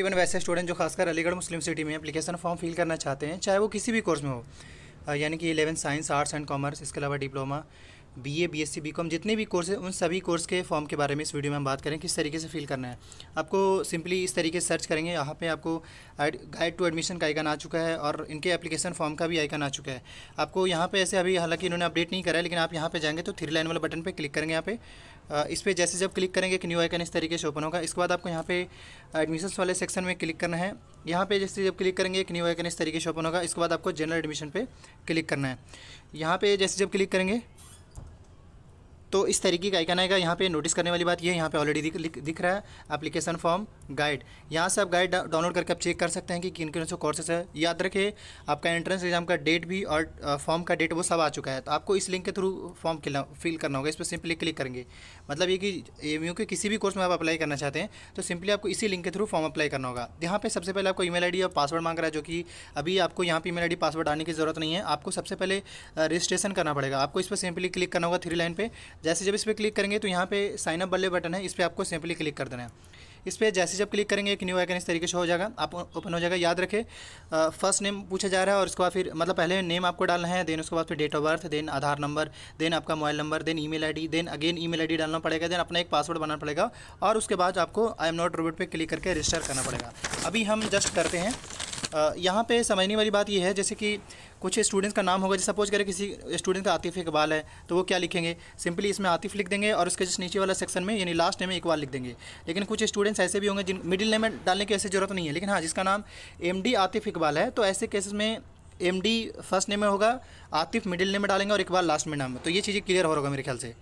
even तो वैसे student जो खासकर अलीगढ़ मुस्लिम सिटी में अपलीकेशन फॉर्म फिल करना चाहते हैं चाहे वो किसी भी कोर्स में हो यानी कि eleven science arts and commerce इसके अलावा डिप्लोमा बीए, बीएससी, बीकॉम जितने भी कोर्स हैं उन सभी कोर्स के फॉर्म के बारे में इस वीडियो में हम बात करें किस तरीके से फिल करना है आपको सिंपली इस तरीके से सर्च करेंगे यहाँ पे आपको गाइड टू एडमिशन का आइकन आ चुका है और इनके एप्लीकेशन फॉर्म का भी आइकन आ चुका है आपको यहाँ पर ऐसे अभी हालांकि इन्होंने अपडेट नहीं करा है लेकिन आप यहाँ पर जाएंगे तो थ्री लाइन वाला बटन पर क्लिक करेंगे यहाँ पे इस पर जैसे जब क्लिक करेंगे कि न्यू आइकन इस तरीके से ओपन होगा इसके बाद आपको यहाँ पे एडमिशन वाले सेक्शन में क्लिक करना है यहाँ पे जैसे जब क्लिक करेंगे एक न्यू आइकन इस तरीके से ओपन होगा इसके बाद आपको जनरल एडमिशन पे क्लिक करना है यहाँ पे जैसे जब क्लिक करेंगे तो इस तरीके का आइकन आएगा यहाँ पे नोटिस करने वाली बात ये यहाँ पे ऑलरेडी दिख, दिख रहा है एप्लीकेशन फॉर्म गाइड यहाँ से आप गाइड डाउनलोड करके आप चेक कर सकते हैं कि किन किन से कोर्सेज है याद रखें आपका एंट्रेंस एग्जाम का डेट भी और फॉर्म का डेट वो सब आ चुका है तो आपको इस लिंक के थ्रू फॉर्म फिल करना होगा इस पर सिंपली क्लिक करेंगे मतलब ये कि एम के किसी भी कोर्स में आप अप्लाई करना चाहते हैं तो सिंपली आपको इसी लिंक के थ्रू फॉर्म अप्लाई करना होगा यहाँ पर सबसे पहले आपको ईमेल आईडी और पासवर्ड मांग रहा है जो कि अभी आपको यहाँ पर ईमेल आईडी पासवर्ड आने की ज़रूरत नहीं है आपको सबसे पहले रजिस्ट्रेशन करना पड़ेगा आपको इस पर सिंपली क्लिक करना होगा थ्री लाइन पर जैसे जब इस पर क्लिक करेंगे तो यहाँ पर साइनअप बल्ले बटन है इस पर आपको सिंपली क्लिक कर देना है इस पर जैसे जब क्लिक करेंगे एक न्यू आइकन इस तरीके से हो जाएगा आप ओपन हो जाएगा याद रखें फर्स्ट नेम पूछा जा रहा है और उसके बाद फिर मतलब पहले नेम आपको डालना है देन उसके बाद फिर date of birth then Aadhaar number then आपका mobile number then I D then again I D डालना पड़ेगा देन अपना एक पासवर्ड बनाना पड़ेगा और उसके बाद आपको आई एम नॉट रोबोट पर क्लिक करके रजिस्टर करना पड़ेगा अभी हम जस्ट करते हैं यहाँ पे समझने वाली बात यह है जैसे कि कुछ स्टूडेंट्स का नाम होगा जैसे सपोज करें किसी स्टूडेंट का आतिफ इकबाल है तो वो क्या लिखेंगे सिंपली इसमें आतिफ लिख देंगे और उसके जिस नीचे वाला सेक्शन में यानी लास्ट नेम में इकबाल लिख देंगे लेकिन कुछ स्टूडेंट्स ऐसे भी होंगे जिन मिडिल नेम में डालने की ऐसी ज़रूरत नहीं है लेकिन हाँ जिसका नाम एम आतिफ इकबाल है तो ऐसे केसेस में एम फर्स्ट नेम में होगा आतिफ मिडिल नेम में डालेंगे और इकबाल लास्ट में नाम तो ये चीज़ें क्लियर हो रहा होगा मेरे ख्याल से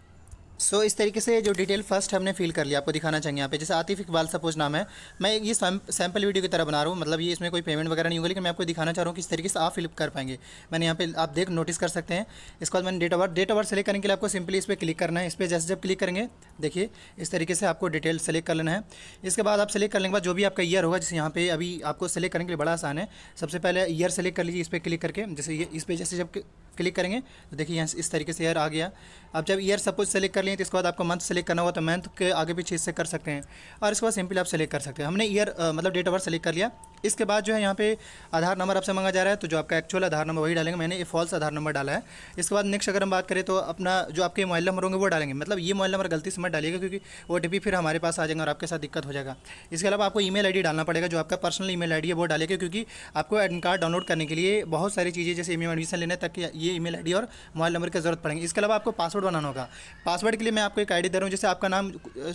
सो so, इस तरीके से जो डिटेल फर्स्ट हमने फिल कर लिया आपको दिखाना चाहिए यहाँ पे जैसे आतिफ इकबाल सपोज नाम है मैं ये सैम्पल वीडियो की तरह बना रहा हूँ मतलब ये इसमें कोई पेमेंट वगैरह नहीं होगा लेकिन मैं आपको दिखाना चाह रहा हूँ किस तरीके से आप फिल कर पाएंगे मैंने यहाँ पे आप देख नोटिस कर सकते हैं इसके बाद मैंने date of birth date of birth select करने के लिए आपको सिंपली इस पर क्लिक करना है इस पर जैसे जब क्लिक करेंगे देखिए इस तरीके से आपको डिटेल सेलेक्ट कर लेना है इसके बाद आप सेलेक्ट करने के बाद जो भी आपका ईयर होगा जैसे यहाँ पे अभी आपको सेलेक्ट करने के लिए बड़ा आसान है सबसे पहले ईयर सेलेक्ट कर लीजिए इस पर क्लिक करके जैसे ये इस पर जैसे जब क्लिक करेंगे तो देखिए यहाँ इस तरीके से ईयर आ गया अब जब ईयर सपोज सेलेक्ट कर लिए तो इसके बाद आपको मंथ सेलेक्ट करना होगा तो मंथ के आगे भी चीज़ से कर सकते हैं और इसके बाद सिंपली आप सेलेक्ट कर सकते हैं हमने ईयर मतलब डेट ऑफ बर्थ सेलेक्ट कर लिया इसके बाद जो है यहाँ पे आधार नंबर आपसे मांगा जा रहा है तो जो आपका एक्चुअल आधार नंबर वही डालेंगे मैंने ये फॉल्स आधार नंबर डाला है इसके बाद नेक्स्ट अगर हम बात करें तो अपना जो आपके मोबाइल नंबर होंगे वो डालेंगे मतलब ये मोबाइल नंबर गलती से मत डालिएगा क्योंकि ओ फिर हमारे पास आ जाएगा और आपके साथ दिक्कत हो जाएगा इसके अलावा आपको ईमेल आईडी डालना पड़ेगा जो आपका पर्सनल आई डी है वो डालेगा क्योंकि आपको एडमिट कार्ड डाउनलोड करने के लिए बहुत सारी चीज़ें जैसे एम एडमिशन लेने तक ये ईमेल आईडी और मोबाइल नंबर की जरूरत पड़ेगी इसके अलावा आपको पासवर्ड बनाना होगा पासवर्ड के लिए मैं आपको एक आईडी दे रहा हूँ जैसे आपका नाम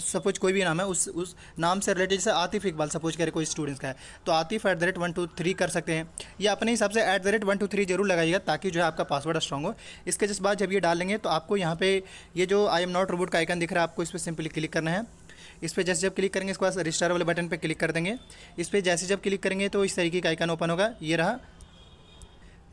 सपोज कोई भी नाम है उस उस नाम से रिलेटेड जैसे आतिफ इकबाल सपोज करें कोई स्टूडेंट्स का है तो Atif at the rate one two three कर सकते हैं या अपने हिसाब से at the rate one two three जरूर लगाइएगा ताकि जो है आपका पासवर्ड स्ट्रॉग हो इसके जिस बाद जब ये डालेंगे तो आपको यहाँ पे ये जो आई एम नॉट रोबोट का आइकन दिख रहा है आपको इस पर सिंपली क्लिक करना है इस पर जैसे जब क्लिक करेंगे इसके बाद रजिस्टर वाले बटन पर क्लिक कर देंगे इस पर जैसे जब क्लिक करेंगे तो इस तरीके का आइकन ओपन होगा ये रहा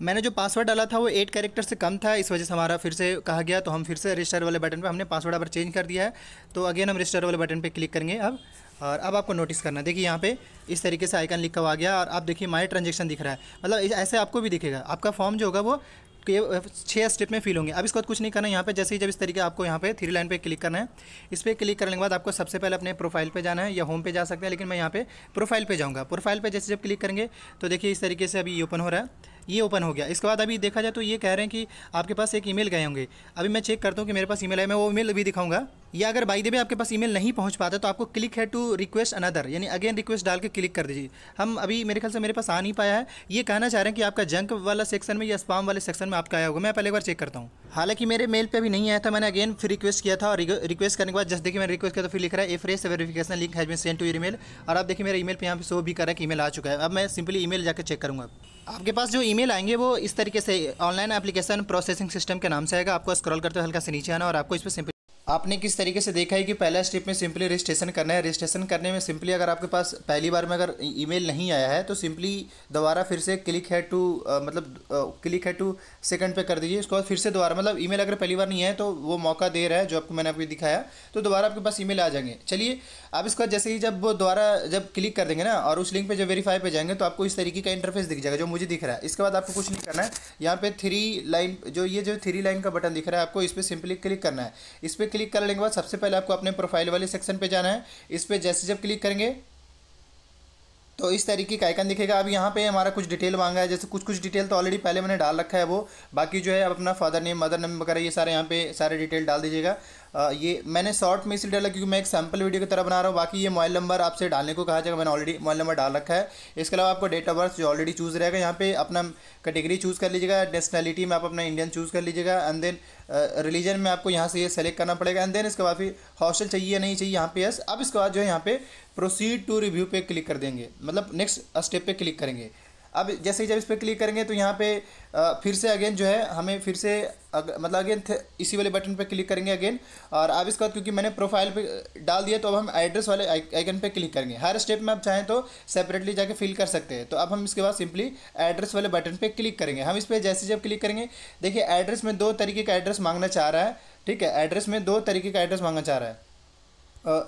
मैंने जो पासवर्ड डाला था वो एट कैरेक्टर से कम था इस वजह से हमारा फिर से कहा गया तो हम फिर से रजिस्टर वाले बटन पर हमने पासवर्ड अब चेंज कर दिया है तो अगेन हम रजिस्टर वाले बटन पर क्लिक करेंगे अब और अब आपको नोटिस करना है देखिए यहाँ पे इस तरीके से आइकन लिखा हुआ गया और आप देखिए माई ट्रांजेक्शन दिख रहा है मतलब ऐसे आपको भी दिखेगा आपका फॉर्म जो होगा वो छः स्टेप में फिल होंगे अब इसको कुछ नहीं करना यहाँ पे जैसे ही जब इस तरीके आपको यहाँ पे थ्री लाइन पे क्लिक करना है इस पर क्लिक करने के बाद आपको सबसे पहले अपने प्रोफाइल पे जाना है या होम पे जा सकते हैं लेकिन मैं यहाँ पे प्रोफाइल पे जाऊँगा प्रोफाइल पे जैसे जब क्लिक करेंगे तो देखिए इस तरीके से अभी ओपन हो रहा है ये ओपन हो गया इसके बाद अभी देखा जाए तो ये कह रहे हैं कि आपके पास एक ईमेल गए होंगे अभी मैं चेक करता हूँ कि मेरे पास ईमेल है मैं वो ईमेल भी दिखाऊंगा या अगर बाई दे आपके पास ईमेल नहीं पहुंच पाता तो आपको क्लिक है टू रिक्वेस्ट अनदर यानी अगेन रिक्वेस्ट डाल के क्लिक कर दीजिए हम अभी मेरे ख्याल से मेरे पास आ नहीं पाया है ये कहना चाह रहे हैं कि आपका जंक वाला सेक्शन में या स्पाम वाले सेक्शन में आपका आया होगा मैं पहले एक बार चेक करता हूँ हालांकि मेरे मेल पर भी नहीं आया था मैंने अगेन फिर रिक्वेस्ट किया था और रिक्वेस्ट करने के बाद जस्ट देखिए मैंने रिक्वेस्ट किया तो फिर लिख रहा है a fresh verification link has been send to email और आप देखिए मेरे ईमेल पर यहाँ पर शो भी कर रहा है कि ईमेल आ चुका है अब मैं सिंपली ईमेल जाकर चेक करूँगा आपके पास जो ईमेल आएंगे वो इस तरीके से ऑनलाइन एप्लीकेशन प्रोसेसिंग सिस्टम के नाम से आएगा आपको स्क्रॉल करते हुए हल्का से नीचे आना और आपको इस पर सिंपल आपने किस तरीके से देखा है कि पहला स्टेप में सिंपली रजिस्ट्रेशन करना है रजिस्ट्रेशन करने में सिंपली अगर आपके पास पहली बार में अगर ईमेल नहीं आया है तो सिंपली दोबारा फिर से क्लिक है टू मतलब क्लिक है टू सेकंड पे कर दीजिए उसके बाद फिर से दोबारा मतलब ईमेल अगर पहली बार नहीं है तो वो मौका दे रहा है जो आपको मैंने आपको दिखाया तो दोबारा आपके पास ई आ जाएंगे चलिए आप इसका जैसे ही जब दोबारा जब क्लिक कर देंगे ना और उस लिंक पे जब वेरीफाई पे जाएंगे तो आपको इस तरीके का इंटरफेस दिख जाएगा जो मुझे दिख रहा है इसके बाद आपको कुछ नहीं करना है यहाँ पे थ्री लाइन जो ये जो थ्री लाइन का बटन दिख रहा है आपको इस पर सिंपली क्लिक करना है इस पर क्लिक करने के बाद सबसे पहले आपको अपने प्रोफाइल वाले सेक्शन पर जाना है इस पर जैसे जब क्लिक करेंगे तो इस तरीके का आइकन दिखेगा अब यहाँ पे हमारा कुछ डिटेल मांगा है जैसे कुछ कुछ डिटेल तो ऑलरेडी पहले मैंने डाल रखा है वो बाकी जो है आप अपना फादर नेम मदर नेम वगैरह ये सारे यहाँ पे सारे डिटेल डाल दीजिएगा ये मैंने शॉर्ट में इसलिए डाला क्योंकि मैं एक सैम्पल वीडियो की तरह बना रहा हूँ बाकी ये मोबाइल नंबर आपसे डालने को कहा जाएगा मैंने ऑलरेडी मोबाइल नंबर डाल रखा है इसके अलावा आपको डेट ऑफ बर्थ जो ऑलरेडी चूज़ रहेगा यहाँ पे अपना कैटेगरी चूज़ कर लीजिएगा नेशनैलिटी में आप अपना इंडियन चूज़ कर लीजिएगा एंड देन रिलीजन में आपको यहाँ से ये सेलेक्ट करना पड़ेगा एंड देन इसके बाद फिर हॉस्टल चाहिए या नहीं चाहिए यहाँ पे यस अब इसके बाद जो है यहाँ पे प्रोसीड टू रिव्यू पे क्लिक कर देंगे मतलब नेक्स्ट स्टेप पे क्लिक करेंगे अब जैसे ही जब इस पर क्लिक करेंगे तो यहाँ पे फिर से अगेन जो है हमें फिर से अग, मतलब अगेन इसी वाले बटन पे क्लिक करेंगे अगेन और अब इसके बाद क्योंकि मैंने प्रोफाइल पे डाल दिया तो अब हम एड्रेस वाले आइकन पे क्लिक करेंगे हर स्टेप में आप चाहें तो सेपरेटली जाके फिल कर सकते हैं तो अब हम इसके बाद सिंपली एड्रेस वाले बटन पर क्लिक करेंगे हम इस पर जैसे जब क्लिक करेंगे देखिए एड्रेस में दो तरीके का एड्रेस मांगना चाह रहा है ठीक है एड्रेस में दो तरीके का एड्रेस मांगना चाह रहा है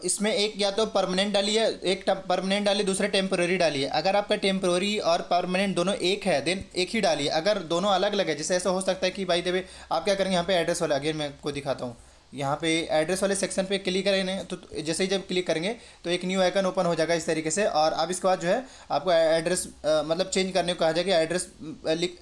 इसमें एक या तो परमानेंट डाली है एक परमानेंट डाली दूसरे टेम्प्रोरी डाली है अगर आपका टेम्प्रोरी और परमानेंट दोनों एक है देन एक ही डालिए अगर दोनों अलग अलग है जैसे ऐसा हो सकता है कि भाई देवे आप क्या करेंगे यहाँ पे एड्रेस वाला अगेन मैं आपको दिखाता हूँ यहाँ पे एड्रेस वाले सेक्शन पे क्लिक करेंगे तो, तो जैसे ही जब क्लिक करेंगे तो एक न्यू आइकन ओपन हो जाएगा इस तरीके से और अब इसके बाद जो है आपको एड्रेस मतलब चेंज करने को कहा जाएगा एड्रेस लिख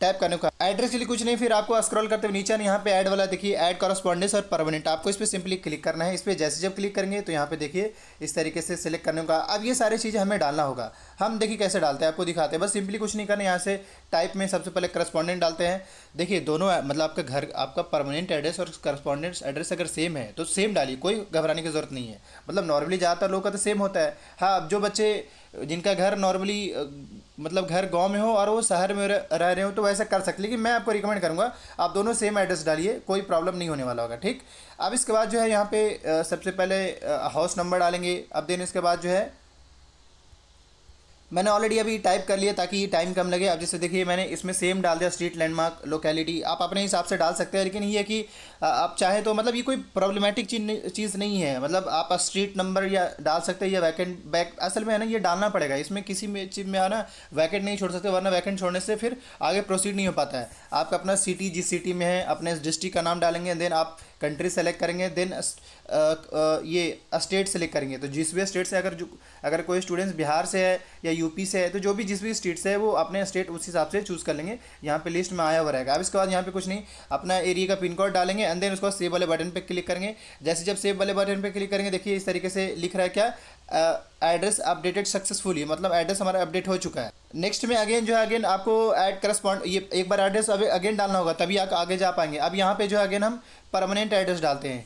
टैप करने को एड्रेस के लिए कुछ नहीं फिर आपको स्क्रॉल करते हुए नीचे यहाँ पे ऐड वाला देखिए ऐड कॉरस्पॉन्डेंस और परमानेंट आपको इस पर सिंपली क्लिक करना है इस पर जैसे जब क्लिक करेंगे तो यहाँ पे देखिए इस तरीके से सिलेक्ट करने का अब ये सारी चीज़ें हमें डालना होगा हम देखिए कैसे डालते हैं आपको दिखाते हैं बस सिंपली कुछ नहीं करना यहाँ से टाइप में सबसे पहले करस्पॉन्डेंट डालते हैं देखिए दोनों मतलब आपका घर आपका परमानेंट एड्रेस और करस्पॉन्डेंट एड्रेस अगर सेम है तो सेम डालिए कोई घबराने की ज़रूरत नहीं है मतलब नॉर्मली ज़्यादातर लोग का तो सेम होता है हाँ अब जो बच्चे जिनका घर नॉर्मली मतलब घर गांव में हो और वो शहर में रह रहे हो तो वैसा कर सकते लेकिन मैं आपको रिकमेंड करूँगा आप दोनों सेम एड्रेस डालिए कोई प्रॉब्लम नहीं होने वाला होगा ठीक अब इसके बाद जो है यहाँ पे सबसे पहले हाउस नंबर डालेंगे अब देन इसके बाद जो है मैंने ऑलरेडी अभी टाइप कर लिया ताकि टाइम कम लगे अब जैसे देखिए मैंने इसमें सेम डाल दिया स्ट्रीट लैंडमार्क लोकेलिटी आप अपने हिसाब से डाल सकते हैं लेकिन ये है कि आप चाहें तो मतलब ये कोई प्रॉब्लमेटिक चीज़ नहीं है मतलब आप स्ट्रीट नंबर या डाल सकते हैं या वैकेंट बैक असल में है ना ये डालना पड़ेगा इसमें किसी में चीज़ में आना ना वैकेंट नहीं छोड़ सकते वरना वैकेंट छोड़ने से फिर आगे प्रोसीड नहीं हो पाता है आपका अपना सिटी जिस सिटी में है अपने डिस्ट्रिक्ट का नाम डालेंगे देन आप कंट्री सेलेक्ट करेंगे देन ये स्टेट से लेकर करेंगे तो जिस भी स्टेट से अगर जो अगर कोई स्टूडेंट्स बिहार से है या यूपी से है तो जो भी जिस भी स्टेट से है वो अपने स्टेट उस हिसाब से चूज़ कर लेंगे यहाँ पे लिस्ट में आया हुआ रहेगा अब इसके बाद यहाँ पे कुछ नहीं अपना एरिया का पिन कोड डालेंगे एंड देन उसको सेव वाले बटन पर क्लिक करेंगे जैसे जब सेव वाले बटन पर क्लिक करेंगे देखिए इस तरीके से लिख रहा है क्या एड्रेस अपडेटेड सक्सेसफुली मतलब एड्रेस हमारा अपडेट हो चुका है नेक्स्ट में अगेन जो है अगेन आपको एड करस्पॉन्ड ये एक बार एड्रेस अभी अगेन डालना होगा तभी आप आगे जा पाएंगे अब यहाँ पे जो है अगेन हम परमानेंट एड्रेस डालते हैं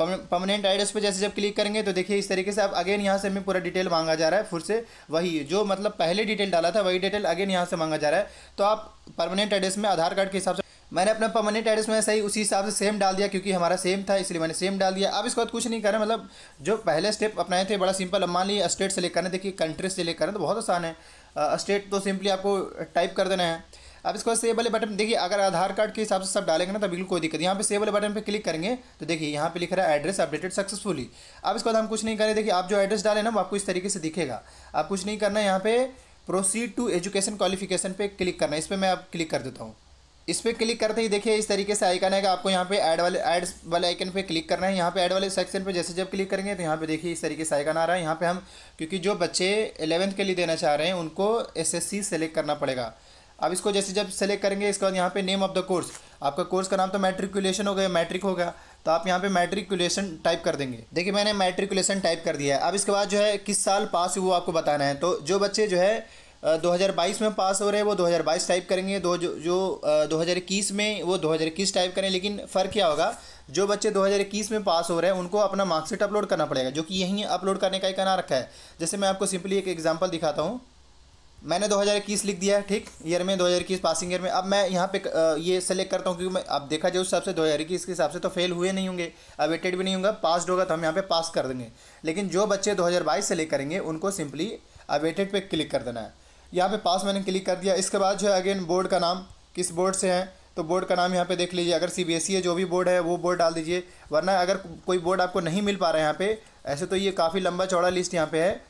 परमानेंट एड्रेस पे जैसे जब क्लिक करेंगे तो देखिए इस तरीके से आप अगेन यहाँ से हमें पूरा डिटेल मांगा जा रहा है फिर से वही जो मतलब पहले डिटेल डाला था वही डिटेल अगेन यहाँ से मांगा जा रहा है तो आप परमानेंट एड्रेस में आधार कार्ड के हिसाब से मैंने अपना परमानेंट एड्रेस में सही उसी हिसाब से सेम डाल दिया क्योंकि हमारा सेम था इसलिए मैंने सेम डाल दिया अब इसके बाद कुछ नहीं करें मतलब जो पहले स्टेप अपनाए थे बड़ा सिंपल मान लीजिए स्टेट सेलेक्ट करना देखिए कंट्री सेलेक्ट करना तो बहुत आसान है स्टेट तो सिंपली आपको टाइप कर देना है अब इसको सेव वाले बटन देखिए अगर आधार कार्ड के हिसाब से सब डालेंगे ना तो बिल्कुल कोई दिक्कत यहाँ पे सेव वाले बटन पे क्लिक करेंगे तो देखिए यहाँ पे लिख रहा है एड्रेस अपडेटेड सक्सेसफुली अब इसके बाद हम कुछ नहीं करें देखिए आप जो एड्रेस डालें ना वो आपको इस तरीके से दिखेगा आप कुछ नहीं करना है यहाँ पे प्रोसीड टू एजुकेशन क्वालिफिकेशन पे क्लिक करना इस पर मैं आप क्लिक कर देता हूँ इस पर क्लिक करते ही देखिए इस तरीके से आइकन आएगा आपको यहाँ पे ऐड वाले एड्स वाले आइकन पे क्लिक करना है यहाँ पे ऐड वाले सेक्शन पे जैसे जब क्लिक करेंगे तो यहाँ पे देखिए इस तरीके से आइकन आ रहा है यहाँ पे हम क्योंकि जो बच्चे एलेवंथ के लिए देना चाह रहे हैं उनको एसएससी सेलेक्ट करना पड़ेगा अब इसको जैसे जब सेलेक्ट करेंगे इसके बाद यहाँ पे नेम ऑफ द कोर्स आपका कोर्स का नाम तो मैट्रिकुलेशन हो गया मैट्रिक हो गया तो आप यहाँ पे मैट्रिकुलेशन टाइप कर देंगे देखिए मैंने मैट्रिकुलेशन टाइप कर दिया है अब इसके बाद जो है किस साल पास हुआ आपको बताना है तो जो बच्चे जो है 2022 में पास हो रहे हैं वो 2022 टाइप करेंगे दो जो दो में वो दो टाइप करें लेकिन फ़र्क क्या होगा जो बच्चे 2021 में पास हो रहे हैं उनको अपना मार्कशीट अपलोड करना पड़ेगा जो कि यहीं अपलोड करने का ही कहना रखा है जैसे मैं आपको सिंपली एक एग्जाम्पल दिखाता हूँ मैंने 2021 लिख दिया है ठीक ईयर में 2021 पासिंग ईयर में अब मैं यहाँ पे ये सेलेक्ट करता हूँ क्योंकि मैं अब देखा जाए उस हिसाब से दो हज़ार इक्कीस के हिसाब से तो फेल हुए नहीं होंगे अवेटेड भी नहीं होंगे पास्ड होगा तो हम यहाँ पे पास कर देंगे लेकिन जो बच्चे 2022 से ले करेंगे उनको सिंपली अवेटेड पे क्लिक कर देना है यहाँ पर पास मैंने क्लिक कर दिया इसके बाद जो है अगेन बोर्ड का नाम किस बोर्ड से है तो बोर्ड का नाम यहाँ पे देख लीजिए अगर सी बी एस ई है जो भी बोर्ड है वो बोर्ड डाल दीजिए वरना अगर कोई बोर्ड आपको नहीं मिल पा रहा है यहाँ पर ऐसे तो ये काफ़ी लंबा चौड़ा लिस्ट यहाँ पे है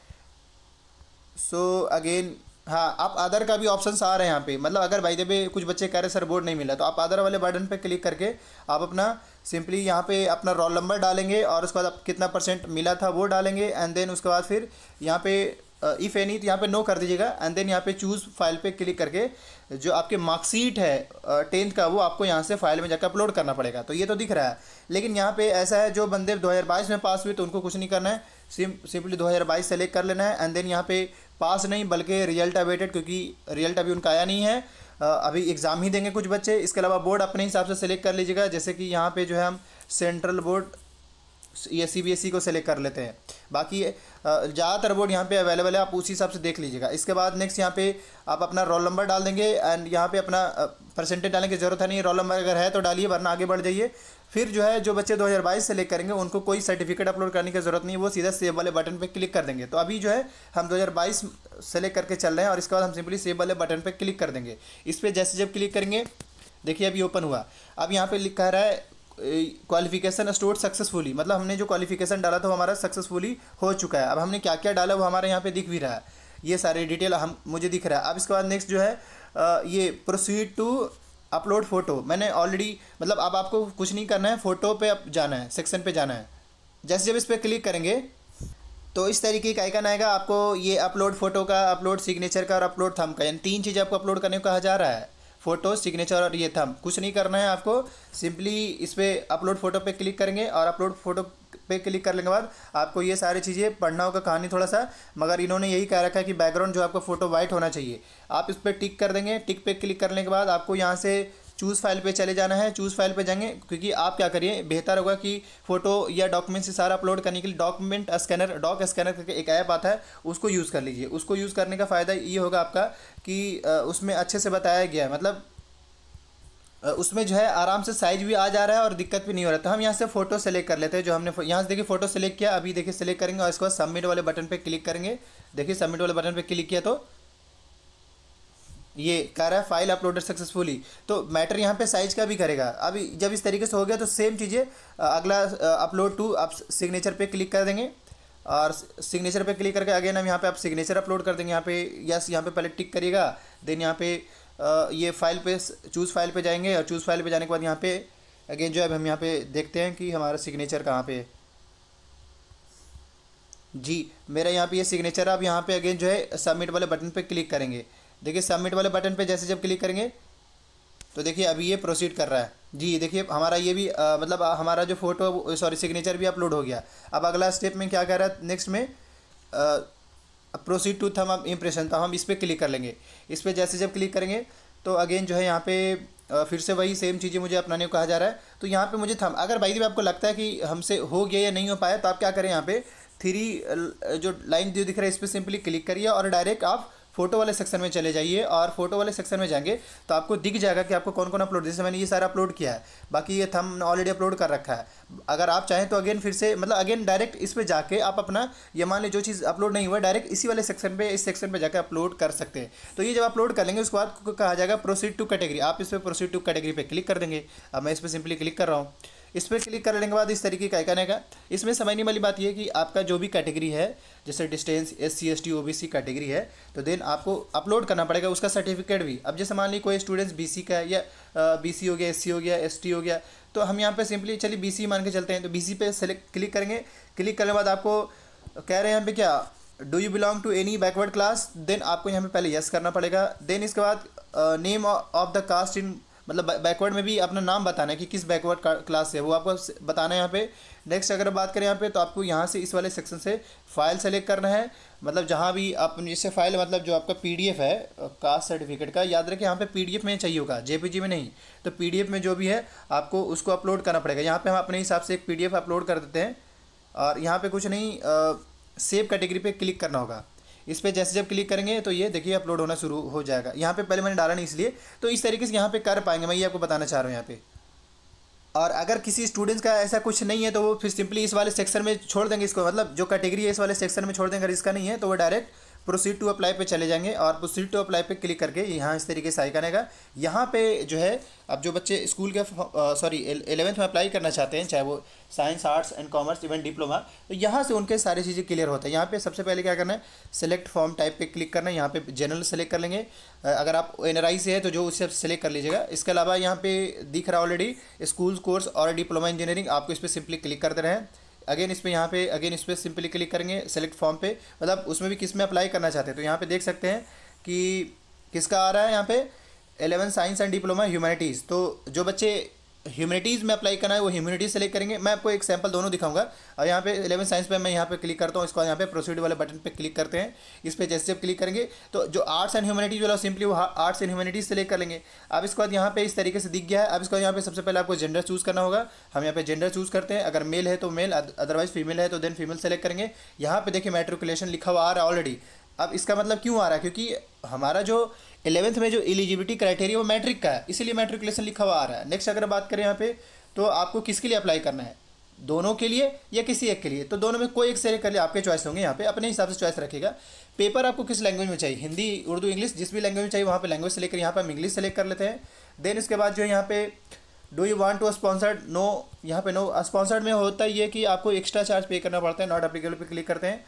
सो so, अगेन हाँ आप आधार का भी ऑप्शन आ रहे हैं यहाँ पे मतलब अगर भाई देवे कुछ बच्चे कह रहे सर बोर्ड नहीं मिला तो आप आधार वाले बटन पे क्लिक करके आप अपना सिंपली यहाँ पे अपना रोल नंबर डालेंगे और उसके बाद आप कितना परसेंट मिला था वो डालेंगे एंड देन उसके बाद फिर यहाँ पे इफ़ एनी तो यहाँ पे नो कर दीजिएगा एंड देन यहाँ पे चूज़ फाइल पे क्लिक करके जो आपके मार्कशीट है टेंथ का वो आपको यहाँ से फाइल में जाकर अपलोड करना पड़ेगा तो ये तो दिख रहा है लेकिन यहाँ पे ऐसा है जो बंदे 2022 में पास हुए तो उनको कुछ नहीं करना है सिम सिंपली 2022 सेलेक्ट कर लेना है एंड देन यहाँ पे पास नहीं बल्कि रिजल्ट अवेटेड क्योंकि रिजल्ट अभी उनका आया नहीं है अभी एग्ज़ाम ही देंगे कुछ बच्चे इसके अलावा बोर्ड अपने हिसाब से सेलेक्ट कर लीजिएगा जैसे कि यहाँ पे जो है हम सेंट्रल बोर्ड या सी बी एस ई को सेलेक्ट कर लेते हैं बाकी ज़्यादातर बोर्ड यहाँ पे अवेलेबल है आप उसी हिसाब से देख लीजिएगा इसके बाद नेक्स्ट यहाँ पे आप अपना रोल नंबर डाल देंगे एंड यहाँ पे अपना परसेंटेज डालने की जरूरत है नहीं रोल नंबर अगर है तो डालिए वरना आगे बढ़ जाइए फिर जो है जो बच्चे 2022 से ले करेंगे उनको कोई सर्टिफिकेट अपलोड करने की ज़रूरत नहीं वो सीधा सेव वाले बटन पर क्लिक कर देंगे तो अभी जो है हम 2022 सेलेक्ट करके चल रहे हैं और इसके बाद हम सिंपली सेव वाले बटन पर क्लिक कर देंगे इस पर जैसे जब क्लिक करेंगे देखिए अभी ओपन हुआ अब यहाँ पर लिखा रहा है क्वालिफिकेशन स्टोर सक्सेसफुली मतलब हमने जो क्वालिफिकेशन डाला था वो हमारा सक्सेसफुली हो चुका है अब हमने क्या क्या डाला वो हमारे यहाँ पर दिख भी रहा है ये सारे डिटेल हम मुझे दिख रहा है अब इसके बाद नेक्स्ट जो है ये प्रोसीड टू अपलोड फ़ोटो मैंने ऑलरेडी मतलब अब आपको कुछ नहीं करना है फ़ोटो पे अब जाना है सेक्शन पे जाना है जैसे जब इस पर क्लिक करेंगे तो इस तरीके का आइकन आएगा आपको ये अपलोड फ़ोटो का अपलोड सिग्नेचर का और अपलोड थम का यानी तीन चीज़ आपको अपलोड करने को कहा जा रहा है फ़ोटो सिग्नेचर और ये थम कुछ नहीं करना है आपको सिंपली इस पर अपलोड फ़ोटो पे क्लिक करेंगे और अपलोड फ़ोटो पे क्लिक करने के बाद आपको ये सारी चीज़ें पढ़ना होगा कहानी थोड़ा सा मगर इन्होंने यही कह रखा है कि बैकग्राउंड जो आपका फ़ोटो वाइट होना चाहिए आप इस पर टिक कर देंगे टिक पे क्लिक करने के बाद आपको यहाँ से चूज़ फाइल पे चले जाना है चूज़ फाइल पे जाएंगे क्योंकि आप क्या करिए बेहतर होगा कि फ़ोटो या डॉक्यूमेंट से सारा अपलोड करने के लिए डॉक्यूमेंट स्कैनर डॉक स्कैनर करके एक ऐप आता है उसको यूज़ कर लीजिए उसको यूज़ करने का फ़ायदा ये होगा आपका कि उसमें अच्छे से बताया गया है मतलब उसमें जो है आराम से साइज भी आ जा रहा है और दिक्कत भी नहीं हो रहा तो हम यहाँ से फोटो सेलेक्ट कर लेते हैं जो हमने यहाँ से देखिए फोटो सेलेक्ट किया अभी देखिए सेलेक्ट करेंगे और इसके बाद सबमिट वाले बटन पर क्लिक करेंगे देखिए सबमिट वाले बटन पर क्लिक किया तो ये कह रहा है फाइल अपलोडेड सक्सेसफुली तो मैटर यहाँ पे साइज का भी करेगा अभी जब इस तरीके से हो गया तो सेम चीज़ें अगला अपलोड टू आप सिग्नेचर पे क्लिक कर देंगे और सिग्नेचर पे क्लिक करके अगेन हम यहाँ पे आप सिग्नेचर अपलोड कर देंगे यहाँ पे यस यहाँ पे पहले टिक करिएगा देन यहाँ पे ये फाइल पे चूज़ फाइल पे जाएंगे और चूज़ फाइल पे जाने के बाद यहाँ पे अगेन जो है हम यहाँ पे देखते हैं कि हमारा सिग्नेचर कहाँ पे है जी मेरा यहाँ पे ये यह सिग्नेचर आप यहाँ पे अगेन जो है सबमिट वाले बटन पे क्लिक करेंगे देखिए सबमिट वाले बटन पे जैसे जब क्लिक करेंगे तो देखिए अभी ये प्रोसीड कर रहा है जी देखिए हमारा ये भी आ, मतलब आ, हमारा जो फोटो सॉरी सिग्नेचर भी अपलोड हो गया अब अगला स्टेप में क्या कह रहा है नेक्स्ट में आ, प्रोसीड टू थम इम्प्रेशन तो हम इस पर क्लिक कर लेंगे इस पर जैसे जब क्लिक करेंगे तो अगेन जो है यहाँ पे फिर से वही सेम चीज़ें मुझे अपनाने को कहा जा रहा है तो यहाँ पे मुझे थम अगर भाई भी आपको लगता है कि हमसे हो गया या नहीं हो पाया तो आप क्या करें यहाँ पे थ्री जो लाइन जो दिख रहा है इस पर सिंपली क्लिक करिए और डायरेक्ट आप फोटो वाले सेक्शन में चले जाइए और फोटो वाले सेक्शन में जाएंगे तो आपको दिख जाएगा कि आपको कौन कौन अपलोड जैसे मैंने ये सारा अपलोड किया है बाकी ये थम ऑलरेडी अपलोड कर रखा है अगर आप चाहें तो अगेन फिर से मतलब अगेन डायरेक्ट इस पर जाके आप अपना ये मान लीजिए जो चीज़ अपलोड नहीं हुआ डायरेक्ट इसी वाले सेक्शन पर इस सेक्शन पर जाकर अपलोड कर सकते हैं तो ये जब अपलोड कर लेंगे उसके बाद कहा जाएगा प्रोसीड टू कैटेगरी आप इस पर प्रोसीड टू कैटेगरी पर क्लिक कर देंगे अब मैं इस पर सिंपली क्लिक कर रहा हूँ इस पर क्लिक करने के बाद इस तरीके का आइकन आएगा इसमें समझने वाली बात यह कि आपका जो भी कैटेगरी है जैसे distance S C S T O B C category है तो देन आपको अपलोड करना पड़ेगा उसका सर्टिफिकेट भी अब जैसे मान ली कोई स्टूडेंट्स बी सी का है या बी सी हो गया एस सी हो गया एस टी हो गया तो हम यहाँ पे सिंपली चलिए बी सी मान के चलते हैं तो बी सी पे सेलेक्ट क्लिक करेंगे क्लिक करने के बाद आपको कह रहे हैं यहाँ पे क्या do you belong to any backward class then आपको यहाँ पे पहले यस करना पड़ेगा देन इसके बाद name of the caste in मतलब बैकवर्ड में भी अपना नाम बताना है कि किस बैकवर्ड क्लास से है वो आपको बताना है यहाँ पे नेक्स्ट अगर बात करें यहाँ पे तो आपको यहाँ से इस वाले सेक्शन से फाइल सेलेक्ट करना है मतलब जहाँ भी आप जैसे फाइल मतलब जो आपका पीडीएफ है कास्ट सर्टिफिकेट का याद रखें यहाँ पे पीडीएफ में चाहिए होगा जेपीजी में नहीं तो पी में जो भी है आपको उसको अपलोड करना पड़ेगा यहाँ पर हम अपने हिसाब से एक पी अपलोड कर देते हैं और यहाँ पर कुछ नहीं सेव कैटेगरी पर क्लिक करना होगा इस पर जैसे जब क्लिक करेंगे तो ये देखिए अपलोड होना शुरू हो जाएगा यहाँ पे पहले मैंने डाला नहीं इसलिए तो इस तरीके से यहाँ पे कर पाएंगे मैं ये आपको बताना चाह रहा हूँ यहाँ पे और अगर किसी स्टूडेंट्स का ऐसा कुछ नहीं है तो वो फिर सिंपली इस वाले सेक्शन में छोड़ देंगे इसको मतलब जो कैटेगरी है इस वाले सेक्शन में छोड़ देंगे अगर इसका नहीं है तो वो डायरेक्ट प्रोसीड टू अप्लाई पे चले जाएंगे और प्रोसीड टू अप्लाई पे क्लिक करके यहाँ इस तरीके से आइकन करेगा यहाँ पे जो है अब जो बच्चे स्कूल के सॉरी एलेवंथ में अप्लाई करना चाहते हैं चाहे वो science arts and commerce even diploma तो यहाँ से उनके सारी चीज़ें क्लियर होते हैं यहाँ पे सबसे पहले क्या करना है सेलेक्ट फॉर्म टाइप पे क्लिक करना है यहाँ पे जनरल सेलेक्ट कर लेंगे अगर आप एन से है तो जो उससे सेलेक्ट कर लीजिएगा इसके अलावा यहाँ पे दिख रहा ऑलरेडी स्कूल कोर्स और डिप्लोमा इंजीनियरिंग आपको इस पर सिंपली क्लिक करते रहें अगेन इस पर यहाँ पे अगेन इस पर सिंपली क्लिक करेंगे सेलेक्ट फॉर्म पे मतलब उसमें भी किस में अप्लाई करना चाहते हैं तो यहाँ पे देख सकते हैं कि किसका आ रहा है यहाँ पे eleven science and diploma humanities तो जो बच्चे ह्यूमिनिटीज़ में अप्लाई करना है वो ह्यूमनिटीज़ सेलेक्ट करेंगे मैं आपको एक सैम्पल दोनों दिखाऊंगा और यहाँ पे इलेवन साइंस पे मैं यहाँ पे क्लिक करता हूँ इसको यहाँ पे प्रोसीड वाले बटन पे क्लिक करते हैं इस पर जैसे जब क्लिक करेंगे तो जो आर्ट्स एंड ह्यूमिनिटीज़ वाला सिंपली वो आर्ट्स एंड ह्यूमिनिटीज सेलेक्ट कर लेंगे अब इसके बाद यहाँ पे इस तरीके से दिख गया है अब इसके बाद यहाँ पे सबसे पहले आपको जेंडर चूज़ करना होगा हम यहाँ पे जेंडर चूज़ करते हैं अगर मेल है तो मेल अदरवाइज़ फीमेल है तो देन फीमेल सेलेक्ट करेंगे यहाँ पे देखिए मेट्रिकुलेशन लिखा हुआ आ रहा है ऑलरेडी अब इसका मतलब क्यों आ रहा है क्योंकि हमारा जो इलेवंथ में जो एलिजिबिलिटी क्राइटेरिया वो मैट्रिक का है इसीलिए मैट्रिकुलेशन लिखा हुआ आ रहा है नेक्स्ट अगर बात करें यहाँ पे तो आपको किसके लिए अप्लाई करना है दोनों के लिए या किसी एक के लिए तो दोनों में कोई एक सेलेक्ट कर लिया आपके चॉइस होंगे यहाँ पे अपने हिसाब से चॉइस रखेगा पेपर आपको किस लैंग्वेज में चाहिए हिंदी उर्दू इंग्लिश जिस भी लैंग्वेज में चाहिए वहाँ पर लैंग्वेज सेलेक्ट कर यहाँ पर हम इंग्लिश सेलेक्ट कर लेते हैं देन इसके बाद जो यहाँ पे do you want to sponsored no यहाँ पे नो स्पॉन्सर्ड में होता ही है कि आपको एक्स्ट्रा चार्ज पे करना पड़ता है नॉट अपलिकेबल पर क्लिक करते हैं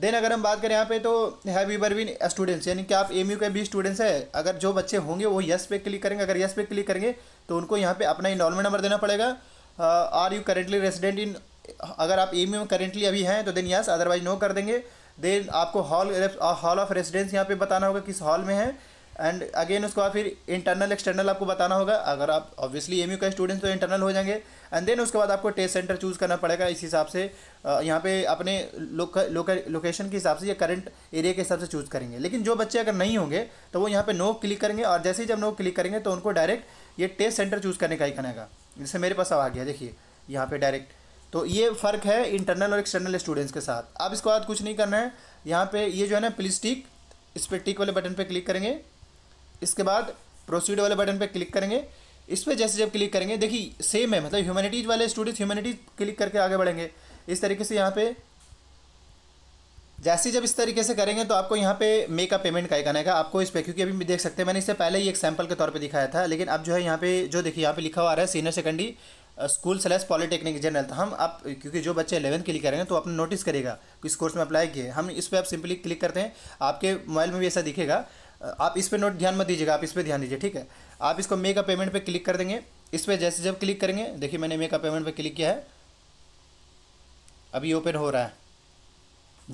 देन अगर हम बात करें यहाँ पे तो हैव यू बरवीन स्टूडेंट्स यानी कि आप एम के भी स्टूडेंट्स हैं अगर जो बच्चे होंगे वो यस पे क्लिक करेंगे अगर यस पे क्लिक करेंगे तो उनको यहाँ पे अपना इनरोलमेंट नंबर देना पड़ेगा are you currently resident in अगर आप एम में करेंटली अभी हैं तो देन यस अदरवाइज नो कर देंगे देन आपको हॉल हॉल ऑफ रेजिडेंस यहाँ पे बताना होगा किस हॉल में है एंड अगेन उसके बाद फिर इंटरनल एक्सटर्नल आपको बताना होगा अगर आप ऑब्वियसली एम का स्टूडेंट तो इंटरनल हो जाएंगे एंड देन उसके बाद आपको टेस्ट सेंटर चूज़ करना पड़ेगा इस हिसाब से यहाँ पे अपने लोक, लोकेशन के हिसाब से या करंट एरिया के हिसाब से चूज़ करेंगे लेकिन जो बच्चे अगर नहीं होंगे तो वो यहाँ पर नो क्लिक करेंगे और जैसे ही जब नो क्लिक करेंगे तो उनको डायरेक्ट ये टेस्ट सेंटर चूज़ करने का ही आएगा जैसे मेरे पास अब आ गया देखिए यहाँ पर डायरेक्ट तो ये फ़र्क है इंटरनल और एक्सटर्नल स्टूडेंट्स के साथ अब इसके बाद कुछ नहीं करना है यहाँ पे ये जो है ना प्लिस्टिक इस पर टिक वाले बटन पर क्लिक करेंगे इसके बाद प्रोसीड वाले बटन पर क्लिक करेंगे इस पर जैसे जब क्लिक करेंगे देखिए सेम है मतलब ह्यूमैनिटीज़ वाले स्टूडेंट्स ह्यूमैनिटीज़ क्लिक करके आगे बढ़ेंगे इस तरीके से यहाँ पे जैसे जब इस तरीके से करेंगे तो आपको यहाँ पे मेक का पेमेंट का आइकन आएगा आपको इस पर क्योंकि अभी देख सकते हैं मैंने इससे पहले ही एक सैम्पल के तौर पे दिखाया था लेकिन अब जो है यहाँ पे जो देखिए यहाँ पे लिखा हुआ है सीनियर सेकेंडरी स्कूल सेलेस पॉलिटेक्निक जनरल था हम आप क्योंकि जो बच्चे एलेवंथ के लिए करेंगे तो आपने नोटिस करेगा कि इस कोर्स में अप्लाई किए हम इस पर आप सिंपली क्लिक करते हैं आपके मोबाइल में भी ऐसा दिखेगा आप इस पर नोट ध्यान मत दीजिएगा आप इस पर ध्यान दीजिए ठीक है आप इसको मे का पेमेंट पे क्लिक कर देंगे इस पर जैसे जब क्लिक करेंगे देखिए मैंने मे का पेमेंट पे क्लिक किया है अभी ओपन हो रहा है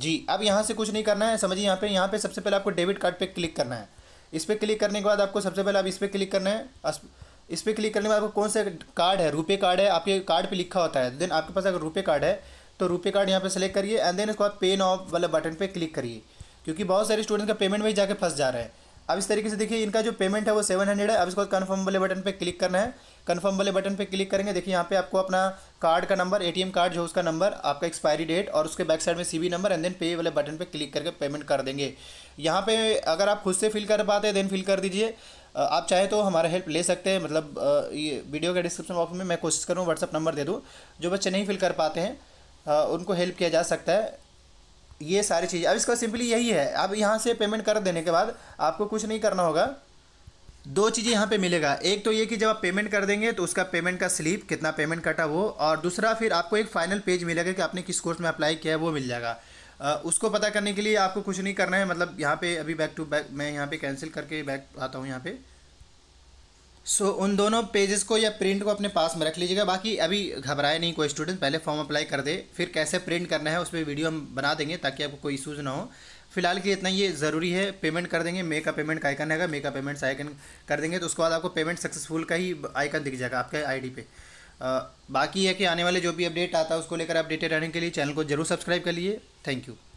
जी अब यहाँ से कुछ नहीं करना है समझिए यहाँ पे यहाँ पे सबसे पहले आपको डेबिट कार्ड पे क्लिक करना है इस पर क्लिक करने के बाद आपको सबसे पहले आप इस पर क्लिक करना है इस पर क्लिक करने के बाद आपको कौन सा कार्ड है रुपये कार्ड है आपके कार्ड पर लिखा होता है देन आपके पास अगर रुपये कार्ड है तो रुपये कार्ड यहाँ पर सेलेक्ट करिए एंड देन उसके बाद पेन ऑफ वाले बटन पर क्लिक करिए क्योंकि बहुत सारे स्टूडेंट का पेमेंट में ही जाके फंस जा रहा है अब इस तरीके से देखिए इनका जो पेमेंट है वो सेवन हंड्रेड है अब इसको कन्फर्म वाले बटन पे क्लिक करना है कन्फर्म वाले बटन पे क्लिक करेंगे देखिए यहाँ पे आपको अपना कार्ड का नंबर एटीएम कार्ड जो उसका नंबर आपका एक्सपायरी डेट और उसके बैक साइड में CB number and then pay वाले बटन पे क्लिक करके पेमेंट कर देंगे यहाँ पे अगर आप खुद से फिल कर पाते हैं देन फिल कर दीजिए आप चाहे तो हमारा हेल्प ले सकते हैं मतलब ये वीडियो के डिस्क्रिप्शन बॉक्स में मैं कोशिश करूँ व्हाट्सअप नंबर दे दूँ जो बच्चे नहीं फिल कर पाते हैं उनको हेल्प किया जा सकता है ये सारी चीज़ें अब इसका सिंपली यही है अब यहाँ से पेमेंट कर देने के बाद आपको कुछ नहीं करना होगा दो चीज़ें यहाँ पे मिलेगा एक तो ये कि जब आप पेमेंट कर देंगे तो उसका पेमेंट का स्लिप कितना पेमेंट कटा वो और दूसरा फिर आपको एक फ़ाइनल पेज मिलेगा कि आपने किस कोर्स में अप्लाई किया है वो मिल जाएगा उसको पता करने के लिए आपको कुछ नहीं करना है मतलब यहाँ पे अभी बैक टू बैक मैं यहाँ पे कैंसिल करके बैक आता हूँ यहाँ पर सो so, उन दोनों पेजेस को या प्रिंट को अपने पास में रख लीजिएगा बाकी अभी घबराए नहीं कोई स्टूडेंट पहले फॉर्म अप्लाई कर दे फिर कैसे प्रिंट करना है उस पर वीडियो हम बना देंगे ताकि आपको कोई इशूज़ ना हो फिलहाल के इतना ये ज़रूरी है पेमेंट कर देंगे मे का पेमेंट का आइकन रहेगा मे का पेमेंट्स आइकन कर देंगे तो उसके बाद आपको पेमेंट सक्सेसफुल का ही आइकन दिख जाएगा आपके आईडी पे बाकी है कि आने वाले जो भी अपडेट आता है उसको लेकर अपडेटेड रहने के लिए चैनल को जरूर सब्सक्राइब कर लिए थैंक यू